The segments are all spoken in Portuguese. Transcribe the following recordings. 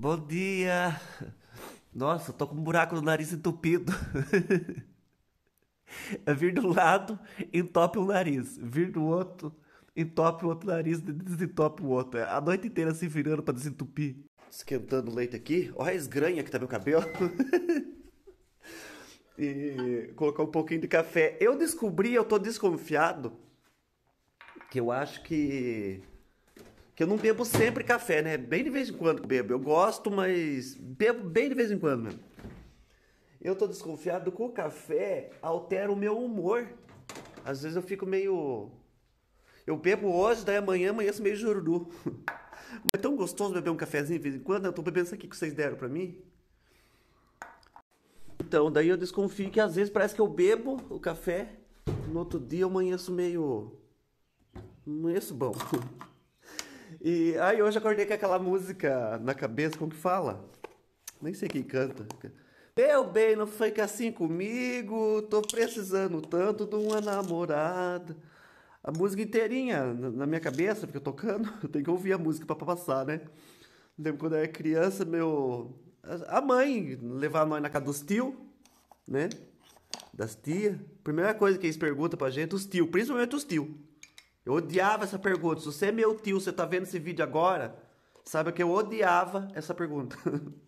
Bom dia! Nossa, tô com um buraco no nariz entupido. É vir de um lado, entope um nariz. Vir do outro, entope o outro nariz, desentope o outro. É a noite inteira se virando para desentupir. Esquentando o leite aqui. Olha a esgranha que tá meu cabelo. e colocar um pouquinho de café. Eu descobri, eu tô desconfiado, que eu acho que que eu não bebo sempre café, né? Bem de vez em quando bebo. Eu gosto, mas bebo bem de vez em quando mesmo. Eu tô desconfiado que o café altera o meu humor. Às vezes eu fico meio. Eu bebo hoje, daí amanhã amanheço meio jururu. Mas é tão gostoso beber um cafezinho de vez em quando. Né? Eu tô bebendo isso aqui que vocês deram pra mim. Então, daí eu desconfio que às vezes parece que eu bebo o café, no outro dia eu amanheço meio. Amanheço bom. E aí hoje acordei com aquela música na cabeça, como que fala? Nem sei quem canta. Meu bem, não que assim comigo, tô precisando tanto de uma namorada. A música inteirinha na minha cabeça, porque eu tocando, eu tenho que ouvir a música para passar, né? Lembro quando eu era criança, meu. A mãe levava nós na casa dos tio, né? Das tia. Primeira coisa que eles perguntam pra gente, os tio, principalmente os tio. Eu odiava essa pergunta. Se você é meu tio, você tá vendo esse vídeo agora, saiba que eu odiava essa pergunta.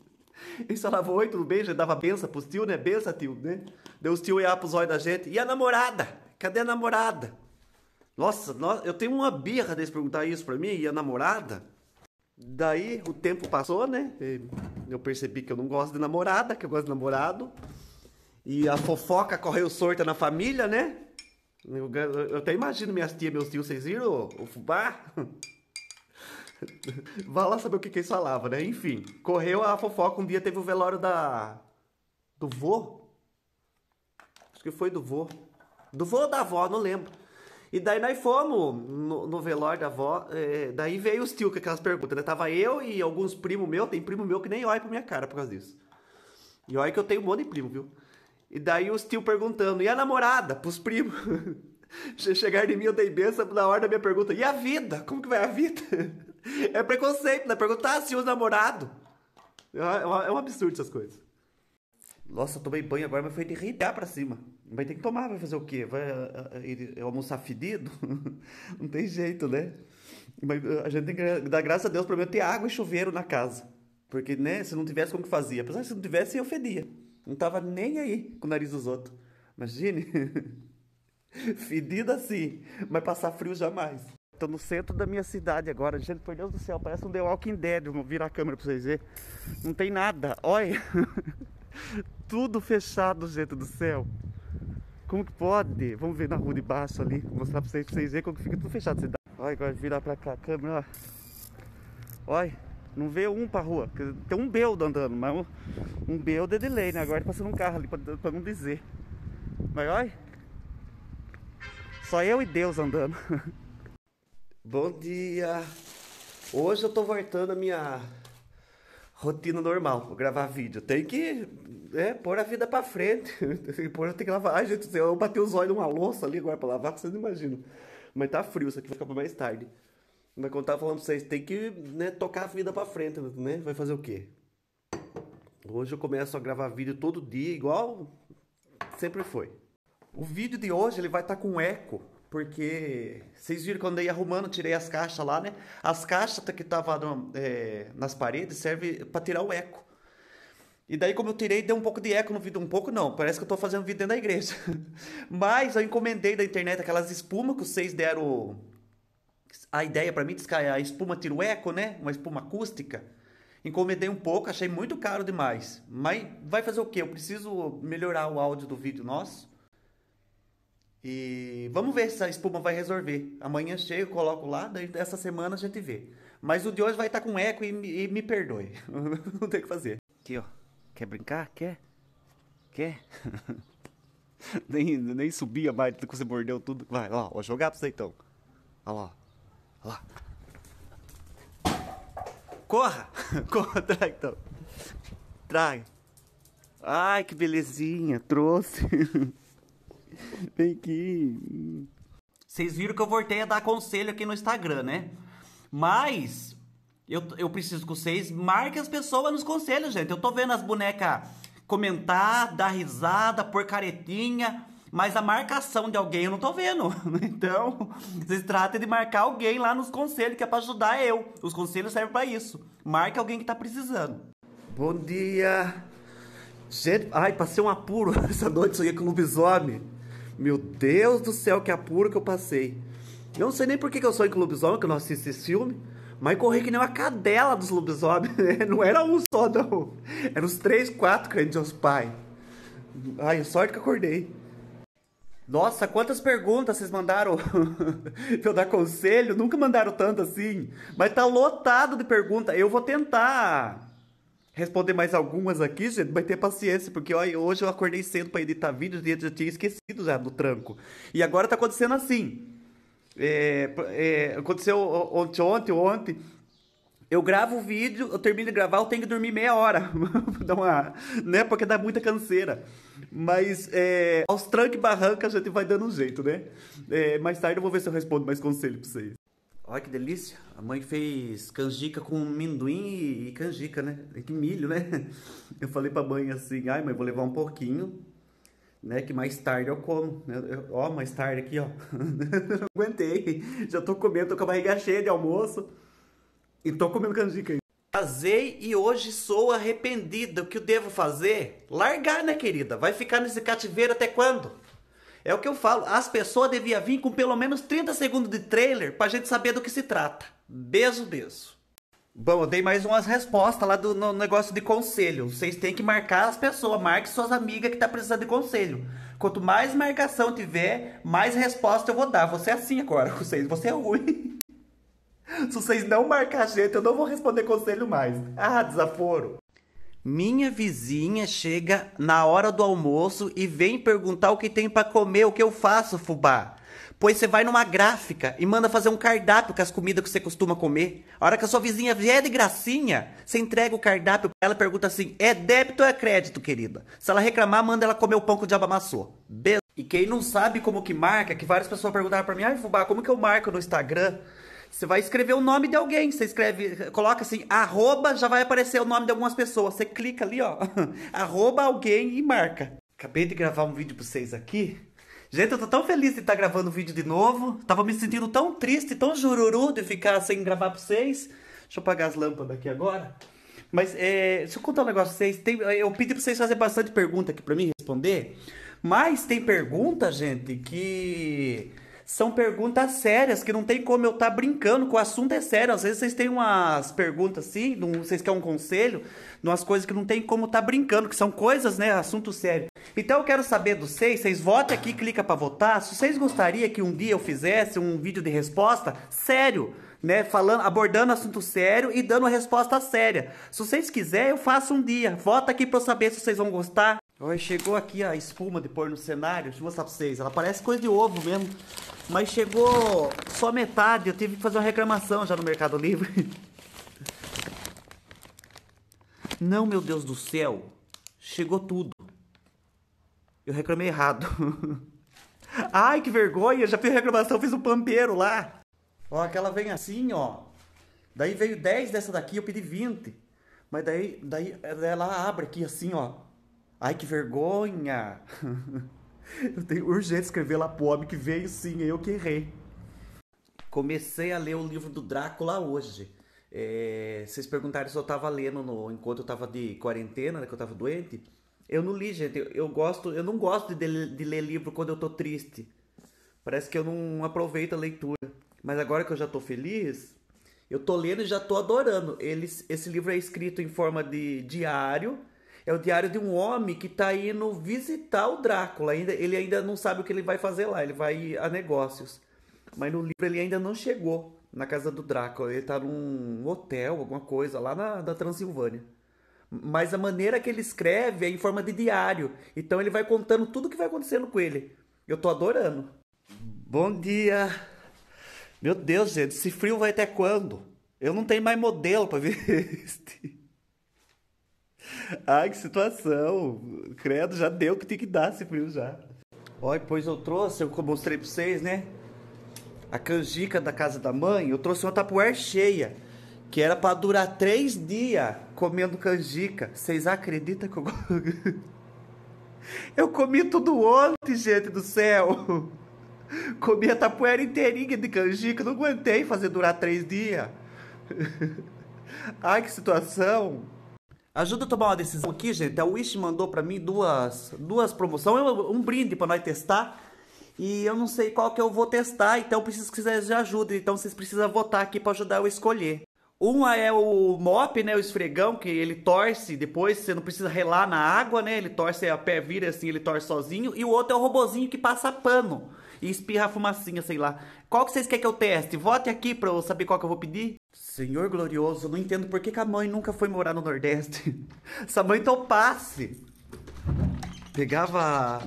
E se oi, tudo bem? Já dava benção pros tio, né? Benção, tio, né? Deu os tio e pros olhos da gente. E a namorada? Cadê a namorada? Nossa, nossa, eu tenho uma birra deles perguntar isso pra mim. E a namorada? Daí o tempo passou, né? Eu percebi que eu não gosto de namorada, que eu gosto de namorado. E a fofoca correu sorta na família, né? Eu, eu até imagino minhas tias, meus tios, vocês viram o fubá? Vá lá saber o que que eles falavam, né? Enfim, correu a fofoca. Um dia teve o velório da. Do vô? Acho que foi do vô. Do vô ou da avó, não lembro. E daí nós fomos no, no velório da avó. É, daí veio os tio com aquelas perguntas, né? Tava eu e alguns primos meus. Tem primo meu que nem olha pra minha cara por causa disso. E olha que eu tenho um monte de primo, viu? E daí os tio perguntando, e a namorada? Pros primos. Chegar de mim, eu dei bênção na hora da minha pergunta. E a vida? Como que vai a vida? É preconceito, né? Perguntar se o namorado. É, é, é um absurdo essas coisas. Nossa, tomei banho agora, mas foi de reitar pra cima. Vai ter que tomar, vai fazer o quê? Vai eu almoçar fedido? Não tem jeito, né? Mas a gente tem que dar graças a Deus pelo menos ter água e chuveiro na casa. Porque, né, se não tivesse, como que fazia? Apesar de se não tivesse, eu fedia. Não tava nem aí com o nariz dos outros. Imagine. Fedida assim, mas passar frio jamais. Tô no centro da minha cidade agora. Gente, por Deus do céu, parece um The Walking Dead. Vou virar a câmera pra vocês verem. Não tem nada. Olha. Tudo fechado, gente do céu. Como que pode? Vamos ver na rua de baixo ali. Vou mostrar pra vocês, pra vocês verem como que fica tudo fechado. Olha, agora virar pra cá a câmera. Olha. Não vê um pra rua, tem um beldo andando, mas um, um beldo é de lei, né? Agora tá passando um carro ali pra, pra não dizer. Mas olha, só eu e Deus andando. Bom dia! Hoje eu tô voltando a minha rotina normal, vou gravar vídeo. Tem que é, pôr a vida pra frente. Pôr, tem que lavar. Ai, gente, eu bati os olhos numa louça ali agora pra lavar, vocês não imaginam. Mas tá frio, isso aqui vai ficar pra mais tarde. Mas como eu tava falando pra vocês, tem que né, tocar a vida pra frente, né? Vai fazer o quê? Hoje eu começo a gravar vídeo todo dia, igual sempre foi. O vídeo de hoje ele vai estar tá com eco, porque vocês viram quando eu andei arrumando, tirei as caixas lá, né? As caixas que estavam é, nas paredes servem para tirar o eco. E daí, como eu tirei, deu um pouco de eco no vídeo. Um pouco não, parece que eu tô fazendo vídeo dentro da igreja. Mas eu encomendei da internet aquelas espumas que vocês deram a ideia para mim de a espuma tira o eco, né? Uma espuma acústica. Encomendei um pouco, achei muito caro demais. Mas vai fazer o quê? Eu preciso melhorar o áudio do vídeo nosso. E vamos ver se a espuma vai resolver. Amanhã chego, coloco lá, daí dessa semana a gente vê. Mas o de hoje vai estar tá com eco e, e me perdoe. Não tem o que fazer. Aqui, ó. Quer brincar? Quer? Quer? nem, nem subia mais, quando você mordeu tudo. Vai lá, vou jogar pra você então. Olha lá. Lá. Corra! Corra, traga então. Traga. Ai, que belezinha, trouxe. Vem aqui. Vocês viram que eu voltei a dar conselho aqui no Instagram, né? Mas eu, eu preciso que vocês marquem as pessoas nos conselhos, gente. Eu tô vendo as bonecas comentar, dar risada, porcaretinha mas a marcação de alguém eu não tô vendo. Então, se trata de marcar alguém lá nos conselhos, que é para ajudar eu. Os conselhos servem para isso. Marque alguém que tá precisando. Bom dia. Gente, ai, passei um apuro essa noite, sonhei com lobisomem. Meu Deus do céu, que apuro que eu passei. Eu não sei nem por que, eu sonhei com lobisomem, que eu não assisti esse filme. Mas corri que nem uma cadela dos lobisomens. Não era um só, não. Eram os três, quatro grandes aos pai. Ai, sorte que acordei. Nossa, quantas perguntas vocês mandaram pra eu dar conselho? Nunca mandaram tanto assim. Mas tá lotado de perguntas. Eu vou tentar responder mais algumas aqui, gente. Vai ter paciência, porque ó, hoje eu acordei cedo para editar vídeos e já tinha esquecido já do tranco. E agora tá acontecendo assim. É, é, aconteceu ontem, ontem, ontem eu gravo o vídeo, eu termino de gravar, eu tenho que dormir meia hora. dá uma, né? Porque dá muita canseira. Mas é, aos trancos e barranca a gente vai dando um jeito, né? É, mais tarde eu vou ver se eu respondo mais conselho pra vocês. Olha que delícia. A mãe fez canjica com amendoim e canjica, né? Que milho, né? Eu falei pra mãe assim, ai mãe, vou levar um pouquinho né? Que mais tarde eu como. Eu, ó, mais tarde aqui, ó. não aguentei. Já tô comendo, tô com a barriga cheia de almoço. E tô comendo canjica aí. Casei e hoje sou arrependida. O que eu devo fazer? Largar, né, querida? Vai ficar nesse cativeiro até quando? É o que eu falo. As pessoas deviam vir com pelo menos 30 segundos de trailer pra gente saber do que se trata. Beijo, beijo. Bom, eu dei mais umas respostas lá do no negócio de conselho. Vocês têm que marcar as pessoas, marque suas amigas que tá precisando de conselho. Quanto mais marcação tiver, mais resposta eu vou dar. Você é assim agora com vocês, você é ruim. Se vocês não marcar jeito, eu não vou responder conselho mais. Ah, desaforo. Minha vizinha chega na hora do almoço e vem perguntar o que tem para comer, o que eu faço, fubá. Pois você vai numa gráfica e manda fazer um cardápio com as comidas que você costuma comer. A hora que a sua vizinha vier de gracinha, você entrega o cardápio ela pergunta assim: é débito ou é crédito, querida? Se ela reclamar, manda ela comer o pão que o diabo amassou. Beleza? E quem não sabe como que marca, que várias pessoas perguntaram para mim: ai, fubá, como que eu marco no Instagram? Você vai escrever o nome de alguém. Você escreve, coloca assim, arroba, já vai aparecer o nome de algumas pessoas. Você clica ali, ó. arroba alguém e marca. Acabei de gravar um vídeo pra vocês aqui. Gente, eu tô tão feliz de estar tá gravando o vídeo de novo. Tava me sentindo tão triste, tão jururu de ficar sem gravar pra vocês. Deixa eu apagar as lâmpadas aqui agora. Mas é, deixa eu contar um negócio pra vocês. Tem, eu pedi pra vocês fazerem bastante pergunta aqui pra mim responder. Mas tem pergunta, gente, que são perguntas sérias, que não tem como eu estar tá brincando, que o assunto é sério. Às vezes vocês têm umas perguntas assim, não, vocês querem um conselho, umas coisas que não tem como estar tá brincando, que são coisas, né, assunto sério. Então eu quero saber dos seis, vocês votem aqui, clica para votar. Se vocês gostariam que um dia eu fizesse um vídeo de resposta sério, né, falando, abordando assunto sério e dando resposta séria. Se vocês quiserem, eu faço um dia. Vota aqui para eu saber se vocês vão gostar. Olha, chegou aqui a espuma de pôr no cenário. Deixa eu mostrar pra vocês. Ela parece coisa de ovo mesmo. Mas chegou só metade, eu tive que fazer uma reclamação já no Mercado Livre. Não, meu Deus do céu, chegou tudo. Eu reclamei errado. Ai, que vergonha, já fiz reclamação, fiz um pampeiro lá. Ó, aquela vem assim, ó. Daí veio 10 dessa daqui, eu pedi 20. Mas daí, daí ela abre aqui assim, ó. Ai, que vergonha. Eu tenho urgente escrever lá pro homem que veio sim, eu que errei. Comecei a ler o livro do Drácula hoje. É, vocês perguntaram se eu tava lendo no, enquanto eu tava de quarentena, né, que eu tava doente. Eu não li, gente. Eu, eu gosto, eu não gosto de, de, ler livro quando eu tô triste. Parece que eu não aproveito a leitura. Mas agora que eu já tô feliz, eu tô lendo e já tô adorando. Ele, esse livro é escrito em forma de diário é o diário de um homem que está indo visitar o Drácula. Ainda, ele ainda não sabe o que ele vai fazer lá, ele vai a negócios. Mas no livro ele ainda não chegou na casa do Drácula. Ele está num hotel, alguma coisa, lá na, Transilvânia. Mas a maneira que ele escreve é em forma de diário. Então ele vai contando tudo o que vai acontecendo com ele. Eu tô adorando. Bom dia! Meu Deus, gente, esse frio vai até quando? Eu não tenho mais modelo para vestir. Ai, que situação. Credo, já deu o que tem que dar esse frio já. Ó, pois eu trouxe, eu mostrei pra vocês, né? A canjica da casa da mãe, eu trouxe uma tapuer cheia. Que era para durar três dias comendo canjica. Vocês acreditam que eu... eu comi tudo ontem, gente do céu. Comi a tapuera inteirinha de canjica. Não aguentei fazer durar três dias. Ai, que situação. Ajuda a tomar uma decisão aqui, gente. A Wish mandou para mim duas, duas promoções, um brinde para nós testar. E eu não sei qual que eu vou testar, então preciso que vocês ajudem. Então vocês precisam votar aqui para ajudar eu a escolher. Uma é o mop, né? O esfregão, que ele torce depois, você não precisa relar na água, né? Ele torce, a é, pé vira assim, ele torce sozinho. E o outro é o robozinho que passa pano e espirra fumacinha, sei lá. Qual que vocês querem que eu teste? Vote aqui pra eu saber qual que eu vou pedir. Senhor glorioso, não entendo por que, que a mãe nunca foi morar no Nordeste. Essa mãe topasse. Então Pegava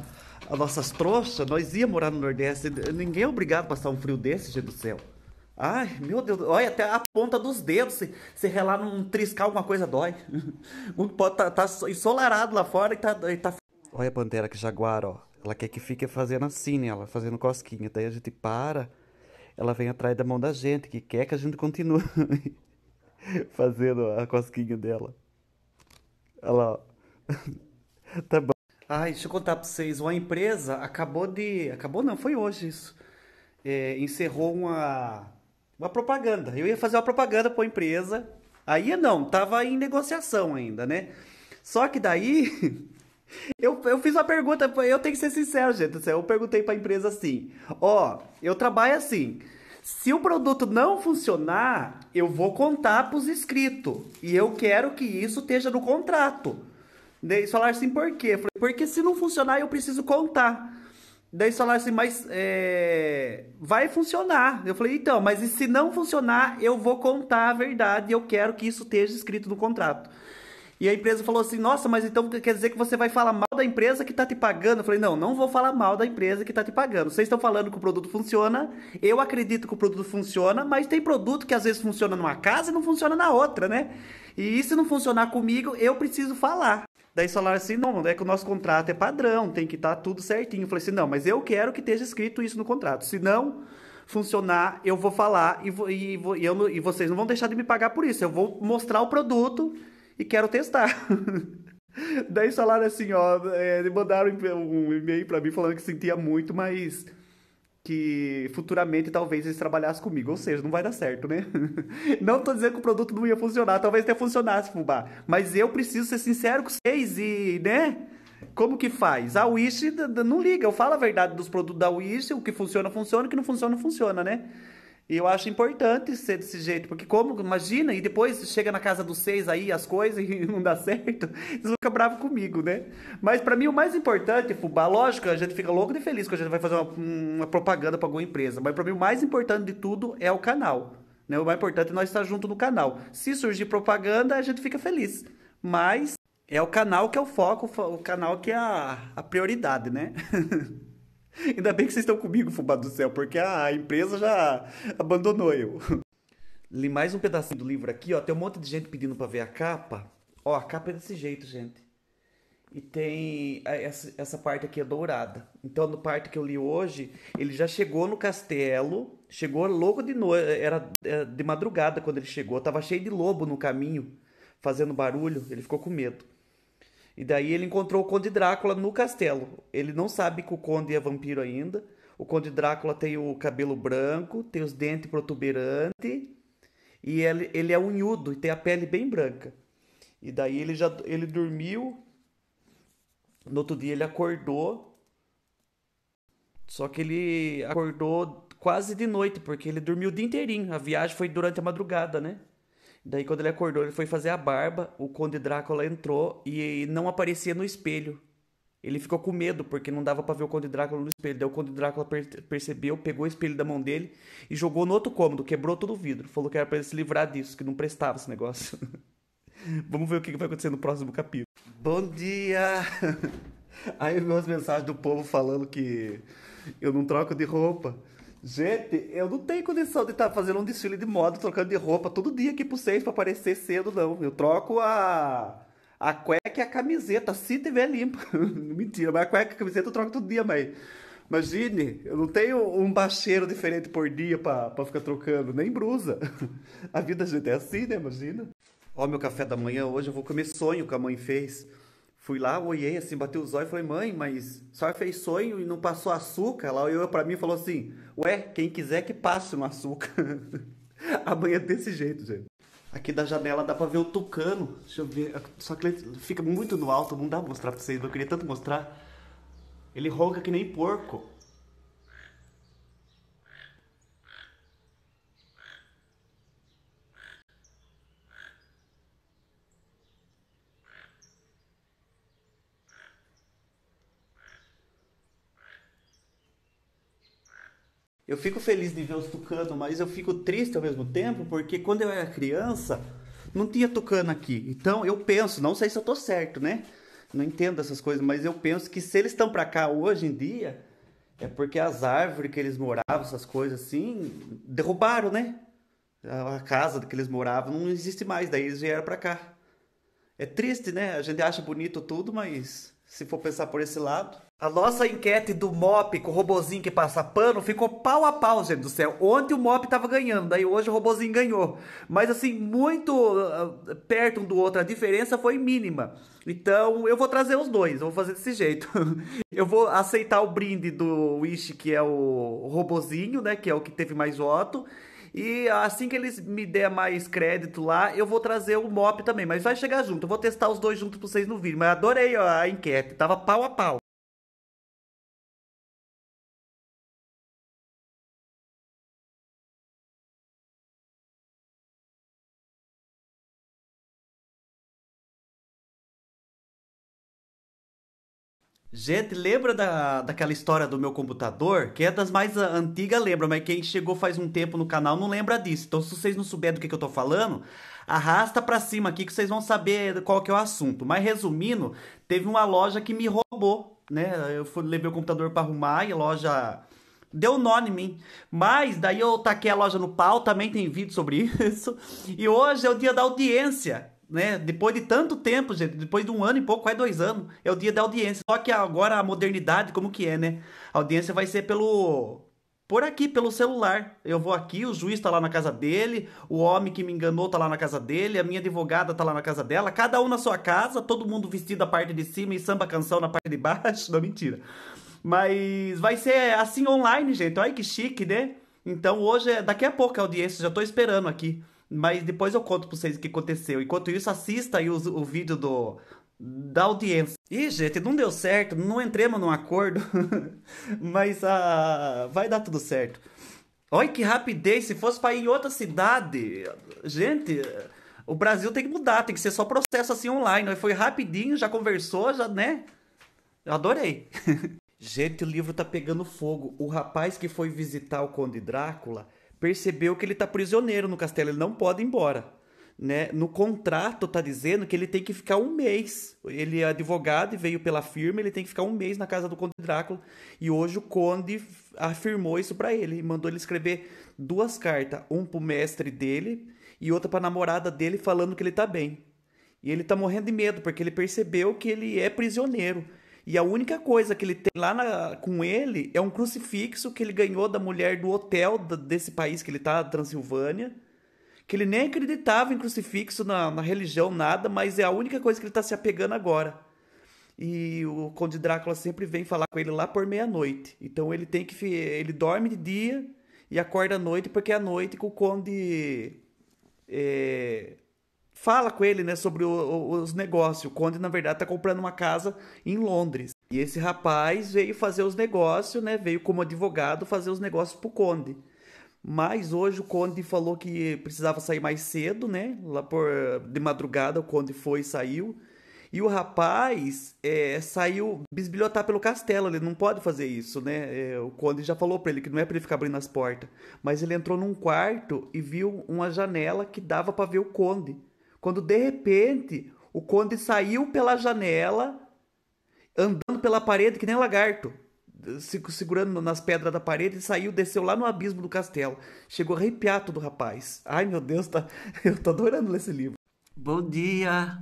as nossas trouxas, nós ia morar no Nordeste. Ninguém é obrigado a passar um frio desse, gente do céu. Ai, meu Deus, olha, até a ponta dos dedos, se, se relar num triscar alguma coisa dói. mundo pode tá, tá ensolarado lá fora e tá, e tá... Olha a pantera que jaguar, ó. Ela quer que fique fazendo assim, né? Ela fazendo cosquinha. Daí a gente para, ela vem atrás da mão da gente, que quer que a gente continue fazendo a cosquinha dela. Olha lá, ó. tá bom. Ai, deixa eu contar pra vocês. Uma empresa acabou de... Acabou não, foi hoje isso. É, encerrou uma uma propaganda. Eu ia fazer uma propaganda para a empresa. Aí não, tava em negociação ainda, né? Só que daí eu, eu fiz uma pergunta, eu tenho que ser sincero, gente. Eu perguntei para a empresa assim: ó, oh, eu trabalho assim. Se o produto não funcionar, eu vou contar para os inscritos. E eu quero que isso esteja no contrato. Eles falaram assim, por quê? Eu falei, porque se não funcionar, eu preciso contar. Daí eles falaram assim, mas é, vai funcionar. Eu falei, então, mas e se não funcionar, eu vou contar a verdade e eu quero que isso esteja escrito no contrato. E a empresa falou assim, nossa, mas então quer dizer que você vai falar mal da empresa que está te pagando? Eu falei, não, não vou falar mal da empresa que está te pagando. Vocês estão falando que o produto funciona, eu acredito que o produto funciona, mas tem produto que às vezes funciona numa casa e não funciona na outra, né? E se não funcionar comigo, eu preciso falar. Daí falaram assim, não, é que o nosso contrato é padrão, tem que estar tá tudo certinho. Eu falei assim, não, mas eu quero que esteja escrito isso no contrato. Se não funcionar, eu vou falar e, vou, e, vou, e, eu, e vocês não vão deixar de me pagar por isso. Eu vou mostrar o produto e quero testar. Daí falaram assim, ó, é, mandaram um e-mail para mim falando que sentia muito, mas que futuramente talvez eles trabalhassem comigo. Ou seja, não vai dar certo, né? não tô dizendo que o produto não ia funcionar, talvez até funcionasse, Fubá. Mas eu preciso ser sincero com vocês e, né? Como que faz? A Wish não liga, eu falo a verdade dos produtos da Wish, o que funciona, funciona, o que não funciona, funciona, né? E eu acho importante ser desse jeito, porque como, imagina, e depois chega na casa dos seis aí as coisas e não dá certo, eles ficam bravos comigo, né? Mas para mim o mais importante, fubá, lógico, a gente fica louco de feliz quando a gente vai fazer uma, uma propaganda para alguma empresa, mas para mim o mais importante de tudo é o canal, né? O mais importante é nós estar junto no canal. Se surgir propaganda, a gente fica feliz, mas é o canal que é o foco, o canal que é a, a prioridade, né? Ainda bem que vocês estão comigo, fubá do céu, porque a empresa já abandonou eu. Li mais um pedacinho do livro aqui, ó. Tem um monte de gente pedindo para ver a capa. Ó, a capa é desse jeito, gente. E tem é, essa, essa parte aqui é dourada. Então, no parte que eu li hoje, ele já chegou no castelo, chegou logo de noite, era, era é, de madrugada quando ele chegou, tava cheio de lobo no caminho, fazendo barulho, ele ficou com medo. E daí ele encontrou o Conde Drácula no castelo. Ele não sabe que o Conde é vampiro ainda. O Conde Drácula tem o cabelo branco, tem os dentes protuberantes. E ele, ele é unhudo e tem a pele bem branca. E daí ele já ele dormiu. No outro dia ele acordou. Só que ele acordou quase de noite, porque ele dormiu o dia inteirinho. A viagem foi durante a madrugada, né? Daí quando ele acordou, ele foi fazer a barba, o Conde Drácula entrou e não aparecia no espelho. Ele ficou com medo porque não dava para ver o Conde Drácula no espelho. Daí o Conde Drácula per percebeu, pegou o espelho da mão dele e jogou no outro cômodo, quebrou todo o vidro. Falou que era para ele se livrar disso, que não prestava esse negócio. Vamos ver o que vai acontecer no próximo capítulo. Bom dia! Aí eu vi umas mensagens do povo falando que eu não troco de roupa. Gente, eu não tenho condição de estar tá fazendo um desfile de moda, trocando de roupa todo dia aqui pro seis para aparecer cedo, não. Eu troco a. A cueca e a camiseta, se tiver limpa. Mentira, mas a cueca e a camiseta eu troco todo dia, mãe? Imagine, eu não tenho um bacheiro diferente por dia para ficar trocando, nem brusa. A vida, gente, é assim, né? Imagina. Ó, meu café da manhã, hoje eu vou comer sonho que a mãe fez. Fui lá, olhei assim, bateu os olhos e falei, mãe, mas só fez sonho e não passou açúcar? Ela olhou para mim e falou assim, ué, quem quiser que passe no açúcar. Amanhã é desse jeito, gente. Aqui da janela dá pra ver o tucano. Deixa eu ver. Só que ele fica muito no alto, não dá pra mostrar pra vocês, eu queria tanto mostrar. Ele ronca que nem porco. Eu fico feliz de ver os tucanos, mas eu fico triste ao mesmo tempo, porque quando eu era criança, não tinha tucano aqui. Então eu penso, não sei se eu tô certo, né? Não entendo essas coisas, mas eu penso que se eles estão para cá hoje em dia, é porque as árvores que eles moravam, essas coisas assim, derrubaram, né? A casa que eles moravam não existe mais, daí eles vieram para cá. É triste, né? A gente acha bonito tudo, mas se for pensar por esse lado, a nossa enquete do Mop com o robozinho que passa pano ficou pau a pau, gente do céu. Ontem o Mop tava ganhando, daí hoje o robozinho ganhou. Mas assim, muito ah, perto um do outro, a diferença foi mínima. Então eu vou trazer os dois, eu vou fazer desse jeito. eu vou aceitar o brinde do Wish, que é o robozinho, né? Que é o que teve mais voto. E assim que eles me der mais crédito lá, eu vou trazer o Mop também. Mas vai chegar junto, eu vou testar os dois juntos pra vocês no vídeo. Mas adorei a enquete, tava pau a pau. Gente, lembra da, daquela história do meu computador? Que é das mais antigas, lembra, mas quem chegou faz um tempo no canal não lembra disso. Então, se vocês não souberem do que, que eu tô falando, arrasta pra cima aqui que vocês vão saber qual que é o assunto. Mas resumindo, teve uma loja que me roubou, né? Eu fui, levei o computador para arrumar e a loja deu nó em mim. Mas daí eu taquei a loja no pau, também tem vídeo sobre isso. E hoje é o dia da audiência né? Depois de tanto tempo, gente, depois de um ano e pouco, quase dois anos, é o dia da audiência. Só que agora a modernidade, como que é, né? A audiência vai ser pelo. Por aqui, pelo celular. Eu vou aqui, o juiz tá lá na casa dele, o homem que me enganou tá lá na casa dele, a minha advogada tá lá na casa dela, cada um na sua casa, todo mundo vestido a parte de cima e samba canção na parte de baixo. Não, mentira. Mas vai ser assim online, gente. Olha que chique, né? Então hoje é. Daqui a pouco a audiência, já tô esperando aqui. Mas depois eu conto pra vocês o que aconteceu. Enquanto isso, assista aí o, o vídeo do, da audiência. Ih, gente, não deu certo, não entremos num acordo, mas ah, vai dar tudo certo. Olha que rapidez, se fosse para ir em outra cidade, gente, o Brasil tem que mudar, tem que ser só processo assim online. Foi rapidinho, já conversou, já, né? Eu adorei. gente, o livro tá pegando fogo. O rapaz que foi visitar o Conde Drácula percebeu que ele está prisioneiro no castelo, ele não pode ir embora. Né? No contrato tá dizendo que ele tem que ficar um mês. Ele é advogado e veio pela firma, ele tem que ficar um mês na casa do Conde Drácula. E hoje o Conde afirmou isso para ele e mandou ele escrever duas cartas, um pro mestre dele e outra pra namorada dele falando que ele tá bem. E ele tá morrendo de medo porque ele percebeu que ele é prisioneiro. E a única coisa que ele tem lá na, com ele é um crucifixo que ele ganhou da mulher do hotel desse país que ele tá, Transilvânia. Que ele nem acreditava em crucifixo na, na religião, nada, mas é a única coisa que ele tá se apegando agora. E o Conde Drácula sempre vem falar com ele lá por meia-noite. Então ele tem que. Ele dorme de dia e acorda à noite, porque é à noite que o Conde. É, fala com ele, né, sobre o, o, os negócios. O Conde, na verdade, está comprando uma casa em Londres. E esse rapaz veio fazer os negócios, né? Veio como advogado fazer os negócios para o Conde. Mas hoje o Conde falou que precisava sair mais cedo, né? Lá por de madrugada o Conde foi e saiu. E o rapaz é, saiu bisbilhotar pelo castelo, ele não pode fazer isso, né? É, o Conde já falou para ele que não é para ele ficar abrindo as portas. Mas ele entrou num quarto e viu uma janela que dava para ver o Conde. Quando de repente o conde saiu pela janela, andando pela parede que nem lagarto, segurando nas pedras da parede, saiu, desceu lá no abismo do castelo. Chegou arrepiado do rapaz. Ai meu Deus, tá... eu tô adorando ler esse livro. Bom dia!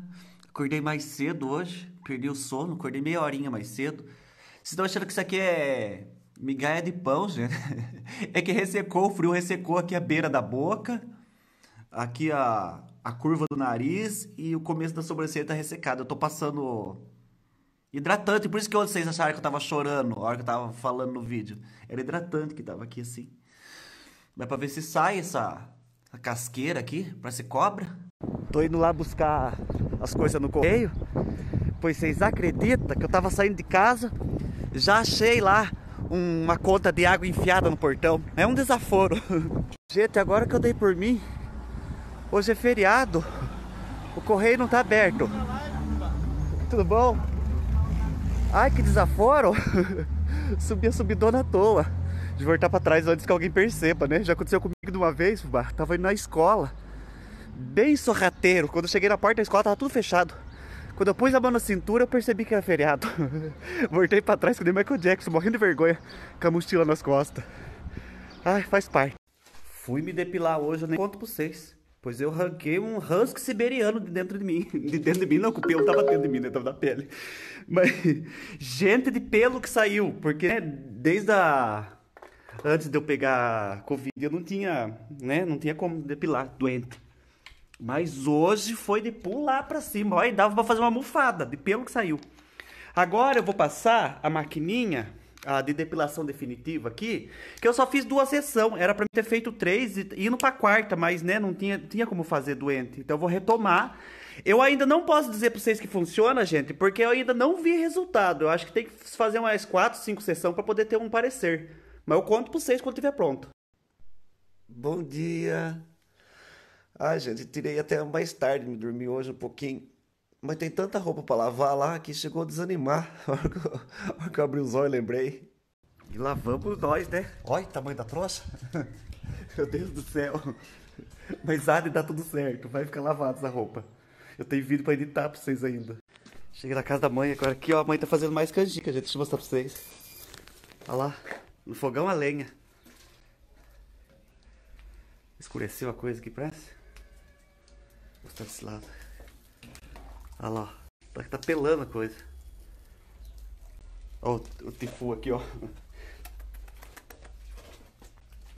Acordei mais cedo hoje, perdi o sono, acordei meia horinha mais cedo. Vocês estão achando que isso aqui é migalha de pão, gente? É que ressecou, o frio ressecou aqui a beira da boca, aqui a, a curva do nariz e o começo da sobrancelha tá ressecada. Eu tô passando hidratante, por isso que vocês acharam que eu tava chorando a hora que eu tava falando no vídeo. Era hidratante que tava aqui assim. Dá pra ver se sai essa, casqueira aqui, pra ser cobra. Tô indo lá buscar as coisas no correio, pois vocês acreditam que eu tava saindo de casa, já achei lá uma conta de água enfiada no portão. É um desaforo. Gente, agora que eu dei por mim, Hoje é feriado. O correio não tá aberto. Tudo bom? Ai, que desaforo! Subi a subidona à toa. De voltar para trás antes que alguém perceba, né? Já aconteceu comigo de uma vez, fubá. Tava indo na escola. Bem sorrateiro. Quando eu cheguei na porta da escola, tava tudo fechado. Quando eu pus a mão na cintura, eu percebi que era feriado. Voltei para trás que nem Michael Jackson, morrendo de vergonha, com a mochila nas costas. Ai, faz parte. Fui me depilar hoje, eu nem conto pra vocês. Pois eu ranquei um husky siberiano de dentro de mim. De dentro de mim, não, que o pelo tava dentro de mim, né? tava da pele. Mas, gente de pelo que saiu, porque né, desde a. Antes de eu pegar Covid, eu não tinha, né? Não tinha como depilar, doente. Mas hoje foi de pular pra cima. Olha, dava pra fazer uma mufada de pelo que saiu. Agora eu vou passar a maquininha a de depilação definitiva aqui, que eu só fiz duas sessões. Era para ter feito três e indo para quarta, mas né, não tinha, tinha como fazer doente. Então eu vou retomar. Eu ainda não posso dizer para vocês que funciona, gente, porque eu ainda não vi resultado. Eu acho que tem que fazer umas quatro, cinco sessões para poder ter um parecer. Mas eu conto para vocês quando tiver pronto. Bom dia. Ai, gente, tirei até mais tarde, me dormi hoje um pouquinho. Mas tem tanta roupa para lavar lá que chegou a desanimar. A hora que eu abri os olhos, lembrei. E lavamos nós, né? Olha o tamanho da trouxa. Meu Deus do céu. Mas há de dar tudo certo. Vai ficar lavada essa roupa. Eu tenho vídeo para editar para vocês ainda. Cheguei na casa da mãe agora aqui, ó. A mãe tá fazendo mais canjica, gente. Deixa eu mostrar pra vocês. Olha lá. No fogão a lenha. Escureceu a coisa aqui, parece. Vou mostrar desse lado. Olha lá, tá, tá pelando a coisa. Olha o, o Tifu aqui, ó.